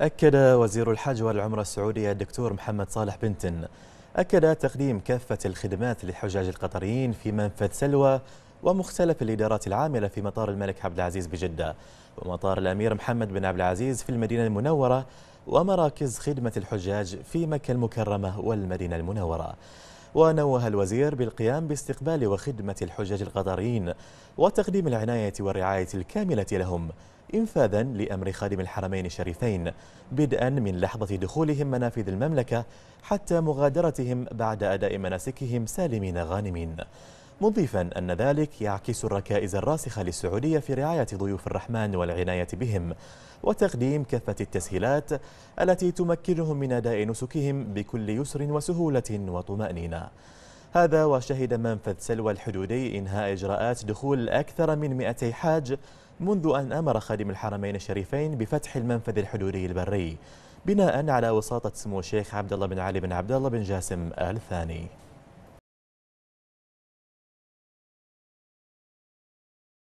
أكد وزير الحج والعمرة السعودية الدكتور محمد صالح بنتن أكد تقديم كافة الخدمات للحجاج القطريين في منفذ سلوى ومختلف الإدارات العاملة في مطار الملك عبد العزيز بجدة ومطار الأمير محمد بن عبد العزيز في المدينة المنورة ومراكز خدمة الحجاج في مكة المكرمة والمدينة المنورة ونوه الوزير بالقيام باستقبال وخدمة الحجاج القطريين وتقديم العناية والرعاية الكاملة لهم إنفاذا لأمر خادم الحرمين الشريفين بدءا من لحظة دخولهم منافذ المملكة حتى مغادرتهم بعد أداء مناسكهم سالمين غانمين مضيفا أن ذلك يعكس الركائز الراسخة للسعودية في رعاية ضيوف الرحمن والعناية بهم وتقديم كافة التسهيلات التي تمكنهم من أداء نسكهم بكل يسر وسهولة وطمأنينة هذا وشهد منفذ سلوى الحدودي إنهاء إجراءات دخول أكثر من 200 حاج منذ أن أمر خادم الحرمين الشريفين بفتح المنفذ الحدودي البري بناء على وساطة سمو الشيخ عبد الله بن علي بن عبد الله بن جاسم آل ثاني